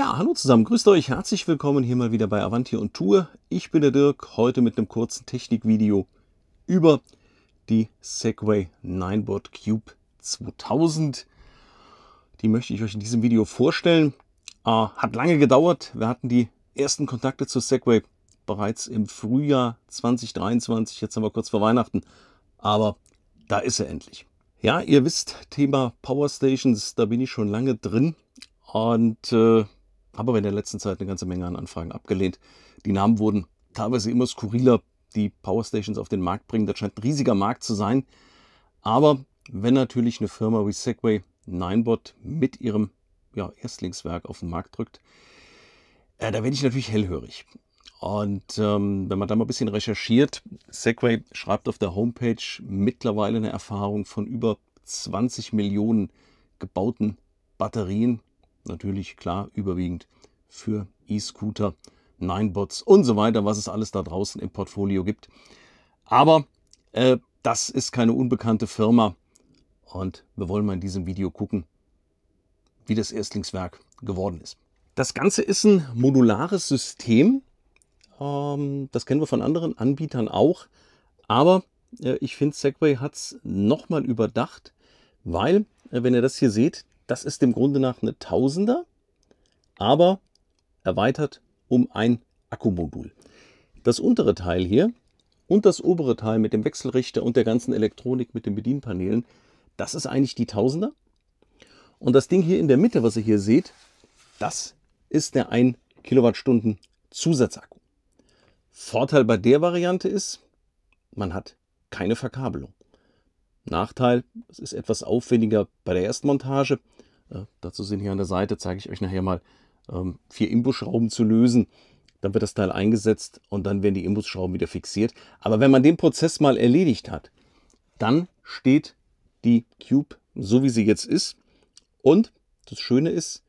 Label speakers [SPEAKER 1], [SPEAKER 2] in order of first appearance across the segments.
[SPEAKER 1] Ja, hallo zusammen, grüßt euch, herzlich willkommen hier mal wieder bei Avanti und Tour. Ich bin der Dirk, heute mit einem kurzen Technikvideo über die Segway 9board Cube 2000. Die möchte ich euch in diesem Video vorstellen. Äh, hat lange gedauert, wir hatten die ersten Kontakte zur Segway bereits im Frühjahr 2023, jetzt haben wir kurz vor Weihnachten, aber da ist er endlich. Ja, ihr wisst, Thema Power Stations, da bin ich schon lange drin und äh, habe aber in der letzten Zeit eine ganze Menge an Anfragen abgelehnt. Die Namen wurden teilweise immer skurriler, die Powerstations auf den Markt bringen. Das scheint ein riesiger Markt zu sein. Aber wenn natürlich eine Firma wie Segway Ninebot mit ihrem ja, Erstlingswerk auf den Markt drückt, äh, da werde ich natürlich hellhörig. Und ähm, wenn man da mal ein bisschen recherchiert, Segway schreibt auf der Homepage mittlerweile eine Erfahrung von über 20 Millionen gebauten Batterien natürlich klar überwiegend für E-Scooter, Ninebots und so weiter, was es alles da draußen im Portfolio gibt. Aber äh, das ist keine unbekannte Firma und wir wollen mal in diesem Video gucken, wie das Erstlingswerk geworden ist. Das Ganze ist ein modulares System. Ähm, das kennen wir von anderen Anbietern auch. Aber äh, ich finde, Segway hat es nochmal überdacht, weil, äh, wenn ihr das hier seht, das ist dem Grunde nach eine Tausender, aber erweitert um ein Akkumodul. Das untere Teil hier und das obere Teil mit dem Wechselrichter und der ganzen Elektronik mit den Bedienpanelen, das ist eigentlich die Tausender. Und das Ding hier in der Mitte, was ihr hier seht, das ist der 1 Kilowattstunden Zusatzakku. Vorteil bei der Variante ist, man hat keine Verkabelung. Nachteil, es ist etwas aufwendiger bei der Erstmontage. Äh, dazu sind hier an der Seite, zeige ich euch nachher mal, ähm, vier Imbusschrauben zu lösen. Dann wird das Teil eingesetzt und dann werden die Imbusschrauben wieder fixiert. Aber wenn man den Prozess mal erledigt hat, dann steht die Cube so, wie sie jetzt ist. Und das Schöne ist,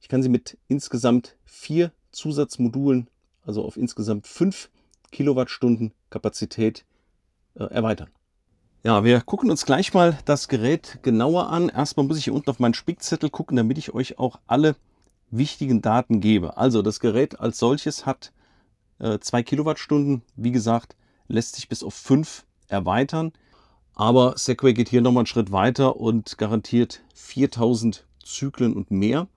[SPEAKER 1] ich kann sie mit insgesamt vier Zusatzmodulen, also auf insgesamt fünf Kilowattstunden Kapazität, äh, erweitern. Ja, wir gucken uns gleich mal das Gerät genauer an. Erstmal muss ich hier unten auf meinen Spickzettel gucken, damit ich euch auch alle wichtigen Daten gebe. Also das Gerät als solches hat 2 äh, Kilowattstunden. Wie gesagt, lässt sich bis auf 5 erweitern. Aber Segway geht hier nochmal einen Schritt weiter und garantiert 4000 Zyklen und mehr.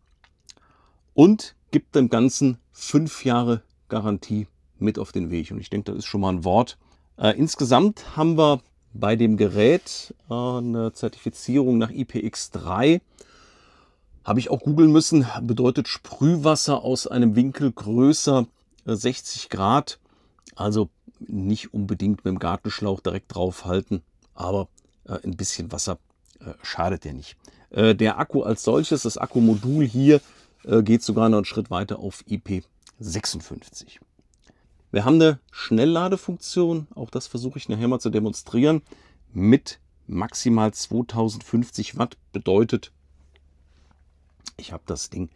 [SPEAKER 1] Und gibt dem Ganzen 5 Jahre Garantie mit auf den Weg. Und ich denke, das ist schon mal ein Wort. Äh, insgesamt haben wir bei dem Gerät äh, eine Zertifizierung nach IPX3. Habe ich auch googeln müssen, bedeutet Sprühwasser aus einem Winkel größer 60 äh, Grad. Also nicht unbedingt mit dem Gartenschlauch direkt drauf halten, aber äh, ein bisschen Wasser schadet ja nicht. der Akku als solches, das Akkumodul hier, geht sogar noch einen Schritt weiter auf IP56. Wir haben eine Schnellladefunktion, auch das versuche ich nachher mal zu demonstrieren, mit maximal 2050 Watt bedeutet, ich habe das Ding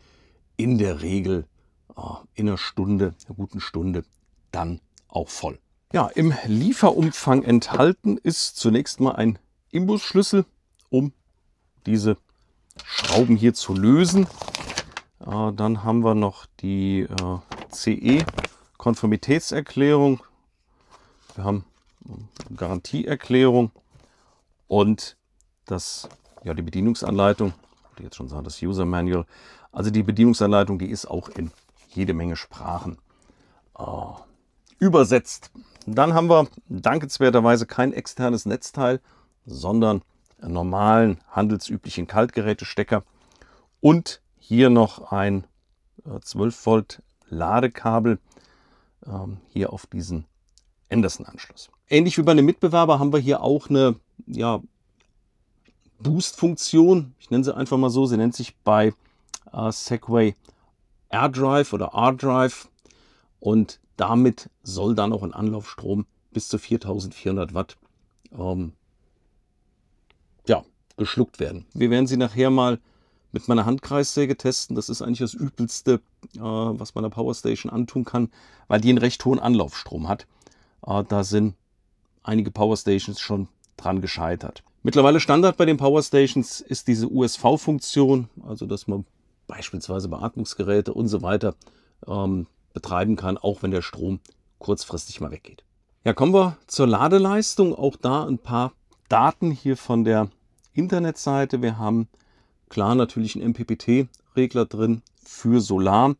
[SPEAKER 1] in der Regel oh, in einer Stunde, einer guten Stunde, dann auch voll. Ja, im Lieferumfang enthalten ist zunächst mal ein Imbusschlüssel, um diese Schrauben hier zu lösen. Äh, dann haben wir noch die äh, CE Konformitätserklärung, wir haben Garantieerklärung und das, ja, die Bedienungsanleitung, ich jetzt schon sagen, das User Manual. Also die Bedienungsanleitung, die ist auch in jede Menge Sprachen äh, übersetzt. Dann haben wir dankenswerterweise kein externes Netzteil, sondern einen normalen, handelsüblichen Kaltgerätestecker und hier noch ein 12 äh, Volt Ladekabel ähm, hier auf diesen Anderson-Anschluss. Ähnlich wie bei einem Mitbewerber haben wir hier auch eine ja, Boost-Funktion. Ich nenne sie einfach mal so. Sie nennt sich bei äh, Segway AirDrive oder R-Drive. Und damit soll dann auch ein Anlaufstrom bis zu 4400 Watt ähm, ja, geschluckt werden. Wir werden sie nachher mal mit meiner Handkreissäge testen. Das ist eigentlich das Übelste, äh, was der Powerstation antun kann, weil die einen recht hohen Anlaufstrom hat. Äh, da sind einige Powerstations schon dran gescheitert. Mittlerweile Standard bei den Powerstations ist diese USV-Funktion, also dass man beispielsweise Beatmungsgeräte und so weiter ähm, betreiben kann, auch wenn der Strom kurzfristig mal weggeht. Ja, kommen wir zur Ladeleistung. Auch da ein paar Daten hier von der Internetseite. Wir haben Klar, natürlich ein MPPT-Regler drin für Solar.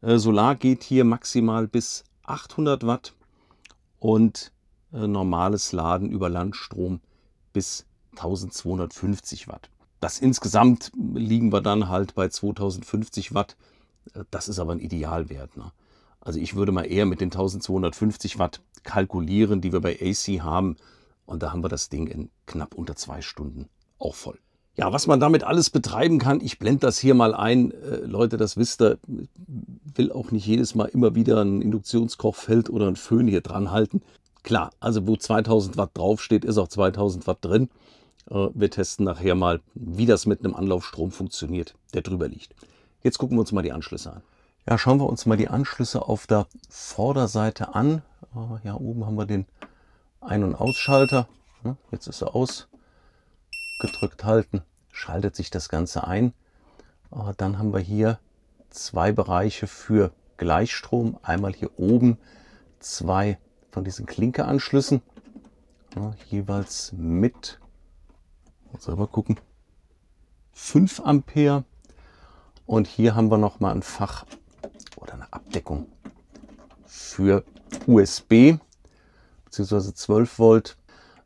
[SPEAKER 1] Äh, Solar geht hier maximal bis 800 Watt und äh, normales Laden über Landstrom bis 1250 Watt. Das insgesamt liegen wir dann halt bei 2050 Watt. Äh, das ist aber ein Idealwert. Ne? Also ich würde mal eher mit den 1250 Watt kalkulieren, die wir bei AC haben. Und da haben wir das Ding in knapp unter zwei Stunden auch voll. Ja, was man damit alles betreiben kann, ich blende das hier mal ein. Äh, Leute, das wisst ihr, will auch nicht jedes Mal immer wieder ein Induktionskochfeld oder ein Föhn hier dran halten. Klar, also wo 2000 Watt draufsteht, ist auch 2000 Watt drin. Äh, wir testen nachher mal, wie das mit einem Anlaufstrom funktioniert, der drüber liegt. Jetzt gucken wir uns mal die Anschlüsse an. Ja, schauen wir uns mal die Anschlüsse auf der Vorderseite an. Äh, ja, oben haben wir den Ein- und Ausschalter. Jetzt ist er aus gedrückt halten, schaltet sich das Ganze ein. Äh, dann haben wir hier zwei Bereiche für Gleichstrom. Einmal hier oben zwei von diesen Klinkeanschlüssen. jeweils mit, selber gucken, 5 Ampere. Und hier haben wir nochmal ein Fach oder eine Abdeckung für USB bzw. 12 Volt.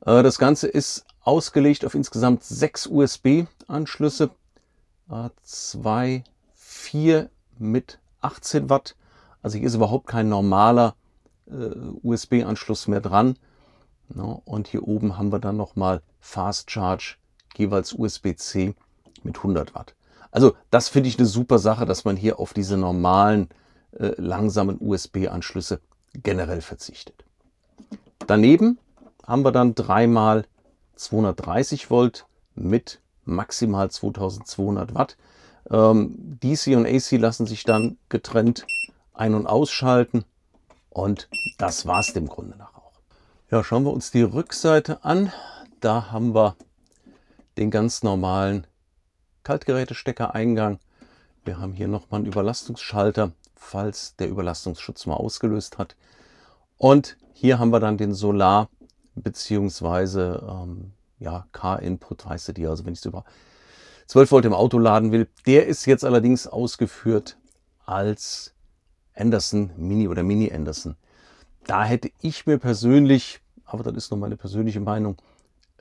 [SPEAKER 1] Äh, das Ganze ist ausgelegt auf insgesamt sechs USB-Anschlüsse, äh, zwei, vier mit 18 Watt. Also hier ist überhaupt kein normaler äh, USB-Anschluss mehr dran. No, ne, und hier oben haben wir dann nochmal Fast Charge, jeweils USB-C mit 100 Watt. Also das finde ich eine super Sache, dass man hier auf diese normalen, äh, langsamen USB-Anschlüsse generell verzichtet. Daneben haben wir dann dreimal 230 Volt mit maximal 2200 Watt. Ähm, DC und AC lassen sich dann getrennt ein- und ausschalten. Und das war es dem Grunde nach auch. Ja, schauen wir uns die Rückseite an. Da haben wir den ganz normalen Kaltgerätestecker-Eingang. Wir haben hier nochmal einen Überlastungsschalter, falls der Überlastungsschutz mal ausgelöst hat. Und hier haben wir dann den Solar beziehungsweise ähm, ja, K-Input heißt die. Also wenn ich es über 12 Volt im Auto laden will. Der ist jetzt allerdings ausgeführt als Anderson Mini oder Mini Anderson. Da hätte ich mir persönlich, aber das ist nur meine persönliche Meinung,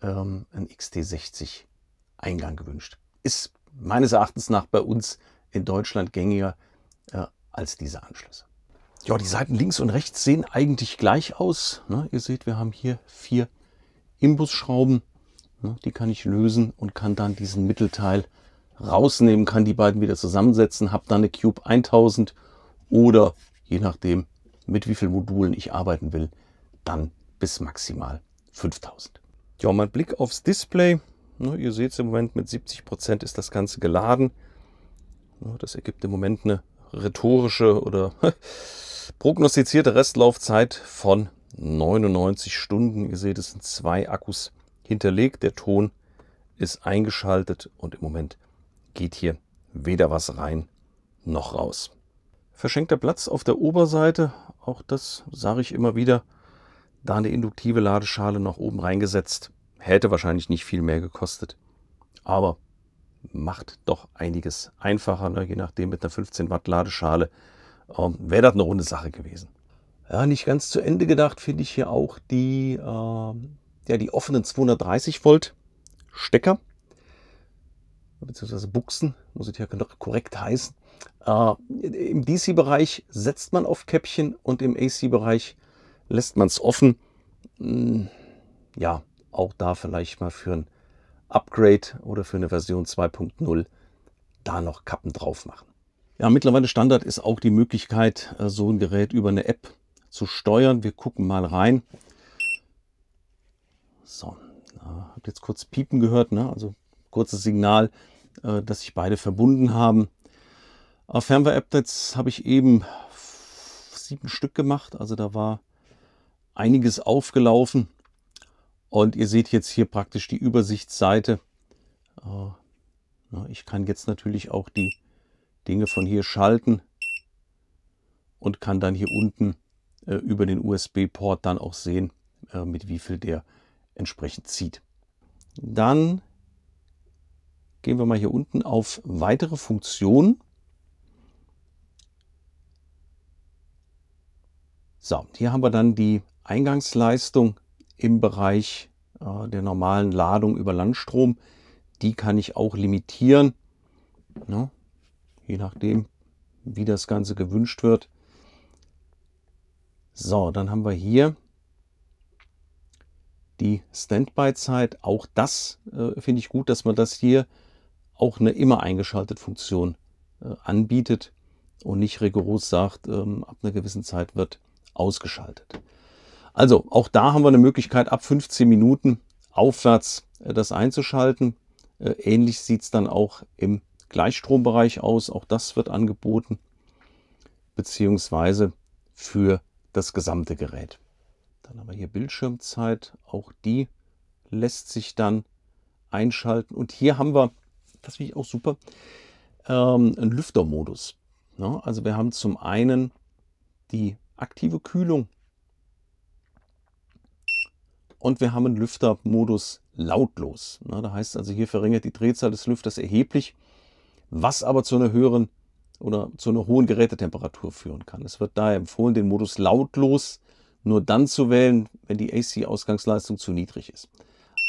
[SPEAKER 1] ähm, einen XT60 Eingang gewünscht. Ist meines Erachtens nach bei uns in Deutschland gängiger äh, als diese Anschlüsse. Ja, die Seiten links und rechts sehen eigentlich gleich aus. Ne? Ihr seht, wir haben hier vier Imbusschrauben. Ne? Die kann ich lösen und kann dann diesen Mittelteil rausnehmen, kann die beiden wieder zusammensetzen, habe dann eine Cube 1000 oder je nachdem, mit wie vielen Modulen ich arbeiten will, dann bis maximal 5000. Ja, mein Blick aufs Display. Ne, ihr seht es im Moment mit 70% Prozent ist das Ganze geladen. Ne? Das ergibt im Moment eine rhetorische oder prognostizierte Restlaufzeit von 99 Stunden. Ihr seht, es sind zwei Akkus hinterlegt. Der Ton ist eingeschaltet und im Moment geht hier weder was rein noch raus. Verschenkter Platz auf der Oberseite, auch das sage ich immer wieder, da eine induktive Ladeschale nach oben reingesetzt. Hätte wahrscheinlich nicht viel mehr gekostet. Aber macht doch einiges einfacher, ne? je nachdem mit einer 15 Watt Ladeschale. Ähm, Wäre das eine runde Sache gewesen. Ja, nicht ganz zu Ende gedacht finde ich hier auch die, äh, ja, die offenen 230 Volt Stecker beziehungsweise Buchsen, muss ich ja korrekt heißen. Äh, Im DC-Bereich setzt man auf Käppchen und im AC-Bereich lässt man es offen. Hm, ja, auch da vielleicht mal für ein Upgrade oder für eine Version 2.0 da noch Kappen drauf machen. Ja, mittlerweile Standard ist auch die Möglichkeit, äh, so ein Gerät über eine App zu steuern. Wir gucken mal rein. So, habt jetzt kurz Piepen gehört, ne? also kurzes Signal, äh, dass sich beide verbunden haben. Fernware-Updates habe ich eben sieben Stück gemacht, also da war einiges aufgelaufen. Und ihr seht jetzt hier praktisch die Übersichtsseite. Ah, ich kann jetzt natürlich auch die Dinge von hier schalten und kann dann hier unten äh, über den USB-Port dann auch sehen, äh, mit wie viel der entsprechend zieht. Dann gehen wir mal hier unten auf weitere Funktionen. So, hier haben wir dann die Eingangsleistung im Bereich äh, der normalen Ladung über Landstrom. Die kann ich auch limitieren, ne? je nachdem, wie das Ganze gewünscht wird. So, dann haben wir hier die Standby-Zeit. Auch das äh, finde ich gut, dass man das hier auch eine immer eingeschaltet Funktion äh, anbietet und nicht rigoros sagt, ähm, ab einer gewissen Zeit wird ausgeschaltet. Also auch da haben wir eine Möglichkeit, ab 15 Minuten aufwärts äh, das einzuschalten. Äh, ähnlich sieht es dann auch im Gleichstrombereich aus. Auch das wird angeboten, beziehungsweise für das gesamte Gerät. Dann haben wir hier Bildschirmzeit. Auch die lässt sich dann einschalten. Und hier haben wir, das finde ich auch super, ähm, einen Lüftermodus. also wir haben zum einen die aktive Kühlung und wir haben einen Lüftermodus lautlos. Na, da heißt also, hier verringert die Drehzahl des Lüfters erheblich, was aber zu einer höheren oder zu einer hohen Gerätetemperatur führen kann. Es wird daher empfohlen, den Modus lautlos nur dann zu wählen, wenn die AC-Ausgangsleistung zu niedrig ist.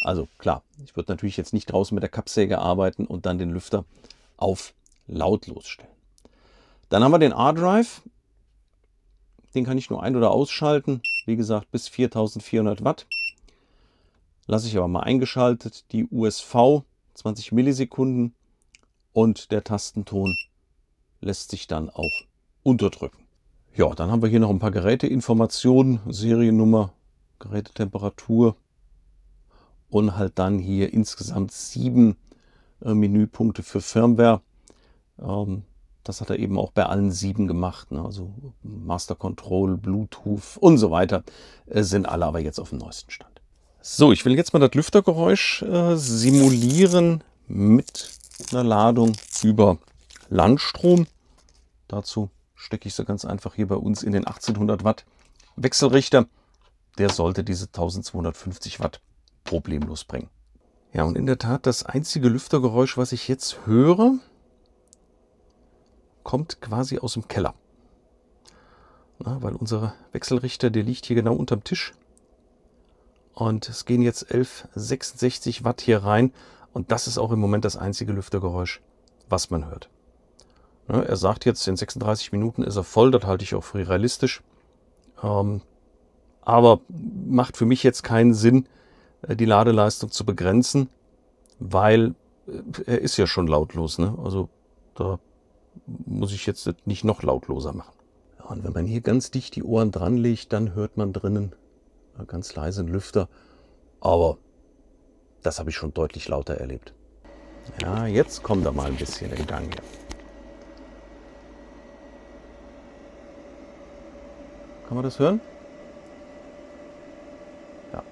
[SPEAKER 1] Also klar, ich würde natürlich jetzt nicht draußen mit der Kappsäge arbeiten und dann den Lüfter auf lautlos stellen. Dann haben wir den R-Drive. Den kann ich nur ein- oder ausschalten. Wie gesagt, bis 4400 Watt. Lasse ich aber mal eingeschaltet, die USV 20 Millisekunden und der Tastenton lässt sich dann auch unterdrücken. Ja, dann haben wir hier noch ein paar Geräteinformationen, Seriennummer, Gerätetemperatur und halt dann hier insgesamt sieben äh, Menüpunkte für Firmware. Ähm, das hat er eben auch bei allen sieben gemacht. Ne? Also Master Control, Bluetooth und so weiter äh, sind alle aber jetzt auf dem neuesten Stand. So, ich will jetzt mal das Lüftergeräusch äh, simulieren mit einer Ladung über Landstrom. Dazu stecke ich sie ganz einfach hier bei uns in den 1800 Watt Wechselrichter. Der sollte diese 1250 Watt problemlos bringen. Ja, und in der Tat, das einzige Lüftergeräusch, was ich jetzt höre, kommt quasi aus dem Keller. Na, weil unser Wechselrichter, der liegt hier genau unterm Tisch und es gehen jetzt 1166 Watt hier rein. Und das ist auch im Moment das einzige Lüftergeräusch, was man hört. Ne, er sagt jetzt, in 36 Minuten ist er voll. Das halte ich auch für realistisch. Ähm, aber macht für mich jetzt keinen Sinn, äh, die Ladeleistung zu begrenzen, weil äh, er ist ja schon lautlos. Ne? Also da muss ich jetzt nicht noch lautloser machen. und wenn man hier ganz dicht die Ohren dran legt, dann hört man drinnen äh, ganz leisen Lüfter. Aber das habe ich schon deutlich lauter erlebt. Ja, jetzt kommt er mal ein bisschen in Gang hier. Kann man das hören? Ja.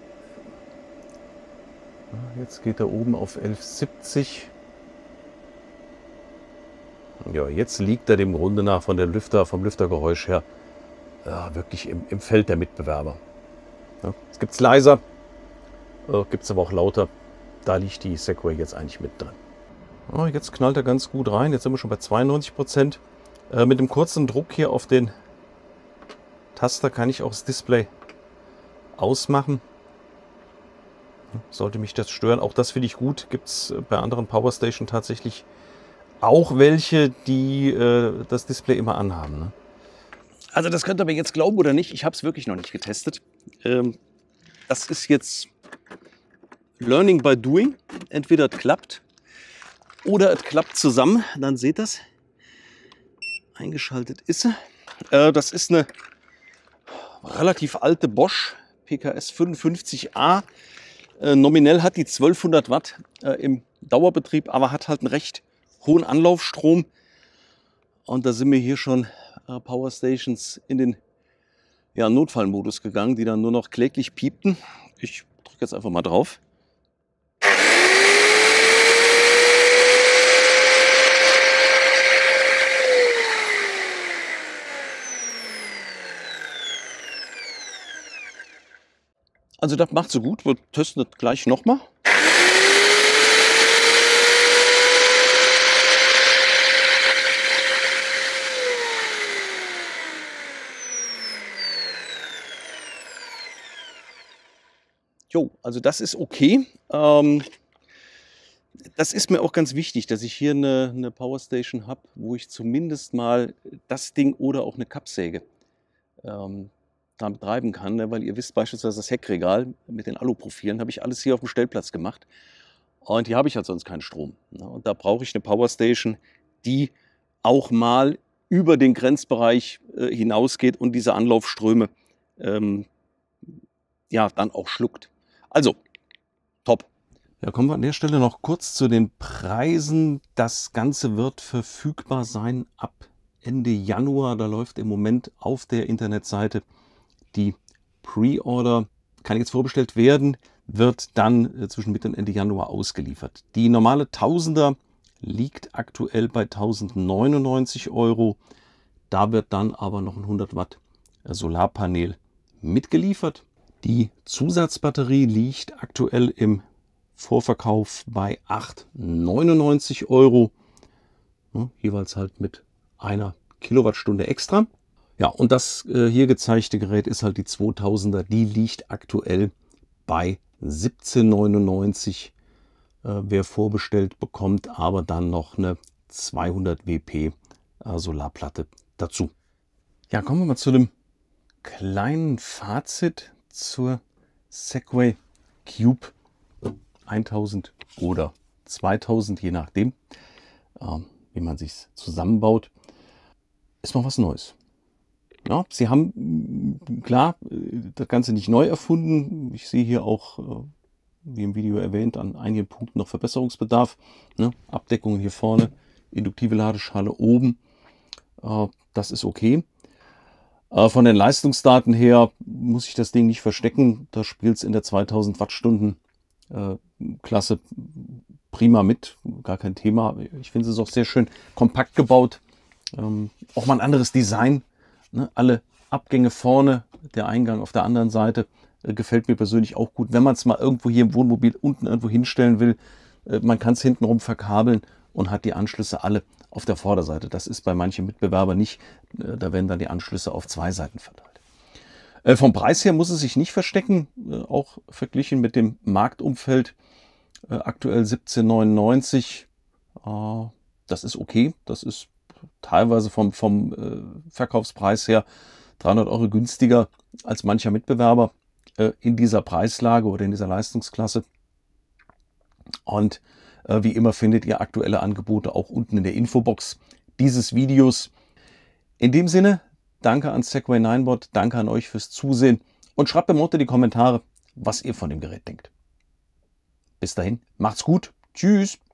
[SPEAKER 1] Jetzt geht er oben auf 11,70. Ja, jetzt liegt er dem Grunde nach von der Lüfter, vom Lüftergeräusch her ja, äh, wirklich im, im Feld der Mitbewerber. Ja. Es gibt es leiser, äh, oh, gibt es aber auch lauter. Da liegt die Segway jetzt eigentlich mit drin. Oh, jetzt knallt er ganz gut rein. Jetzt sind wir schon bei 92 Prozent. Äh, mit dem kurzen Druck hier auf den Taster kann ich auch das Display ausmachen. Hm, sollte mich das stören. Auch das finde ich gut. Gibt es äh, bei anderen Powerstations tatsächlich auch welche, die äh, das Display immer anhaben. Ne? Also das könnt ihr mir jetzt glauben oder nicht. Ich habe es wirklich noch nicht getestet ähm, das ist jetzt Learning by Doing. Entweder es klappt oder es klappt zusammen. Dann seht das. Eingeschaltet ist sie. Äh, das ist eine relativ alte Bosch PKS 55A. Äh, nominell hat die 1200 Watt äh, im Dauerbetrieb, aber hat halt einen recht hohen Anlaufstrom. Und da sind wir hier schon äh, Powerstations in den ja, Notfallmodus gegangen, die dann nur noch kläglich piepten. Ich drücke jetzt einfach mal drauf. Also das macht so gut, wir testen das gleich nochmal. Jo, also das ist okay. Ähm, das ist mir auch ganz wichtig, dass ich hier eine, eine Powerstation habe, wo ich zumindest mal das Ding oder auch eine Kappsäge ähm, damit treiben kann, ne? weil ihr wisst beispielsweise das Heckregal mit den Aluprofilen habe ich alles hier auf dem Stellplatz gemacht und hier habe ich halt sonst keinen Strom. Ne? Und da brauche ich eine Powerstation, die auch mal über den Grenzbereich äh, hinausgeht und diese Anlaufströme ähm, ja, dann auch schluckt. Also, top. Ja, kommen wir an der Stelle noch kurz zu den Preisen. Das Ganze wird verfügbar sein ab Ende Januar. Da läuft im Moment auf der Internetseite die Pre-Order. Kann jetzt vorbestellt werden, wird dann äh, zwischen Mitte und Ende Januar ausgeliefert. Die normale Tausender liegt aktuell bei 1099 Euro. Da wird dann aber noch ein 100 Watt Solarpanel mitgeliefert. Die Zusatzbatterie liegt aktuell im Vorverkauf bei 8,99 Euro. Ja, jeweils halt mit einer Kilowattstunde extra. Ja, und das äh, hier gezeigte Gerät ist halt die 2000er. Die liegt aktuell bei 17,99. Äh, wer vorbestellt, bekommt aber dann noch eine 200 WP äh, Solarplatte also dazu. Ja, kommen wir mal zu dem kleinen Fazit zur Segway Cube 1000 oder 2000, je nachdem, ähm, wie man sich zusammenbaut, ist mal was Neues. Ja, sie haben klar das Ganze nicht neu erfunden. Ich sehe hier auch, äh, wie im Video erwähnt, an einigen Punkten noch Verbesserungsbedarf. Ne? Abdeckungen hier vorne, induktive Ladeschale oben. Äh, das ist okay. Äh, von den Leistungsdaten her muss ich das Ding nicht verstecken. Da spielt es in der 2000 Wattstunden äh, Klasse prima mit. Gar kein Thema. Ich finde es auch sehr schön kompakt gebaut. Ähm, auch mal ein anderes Design. Ne? Alle Abgänge vorne, der Eingang auf der anderen Seite äh, gefällt mir persönlich auch gut. Wenn man es mal irgendwo hier im Wohnmobil unten irgendwo hinstellen will, man kann es hintenrum verkabeln und hat die Anschlüsse alle auf der Vorderseite. Das ist bei manchen Mitbewerbern nicht. Äh, da werden dann die Anschlüsse auf zwei Seiten verteilt. Äh, vom Preis her muss es sich nicht verstecken, äh, auch verglichen mit dem Marktumfeld. Aktuell 17,99. Das ist okay. Das ist teilweise vom, vom Verkaufspreis her 300 Euro günstiger als mancher Mitbewerber in dieser Preislage oder in dieser Leistungsklasse. Und äh, wie immer findet ihr aktuelle Angebote auch unten in der Infobox dieses Videos. In dem Sinne, danke an Segway 9bot, danke an euch fürs Zusehen und schreibt mir unter die Kommentare, was ihr von dem Gerät denkt. Bis dahin, macht's gut, tschüss.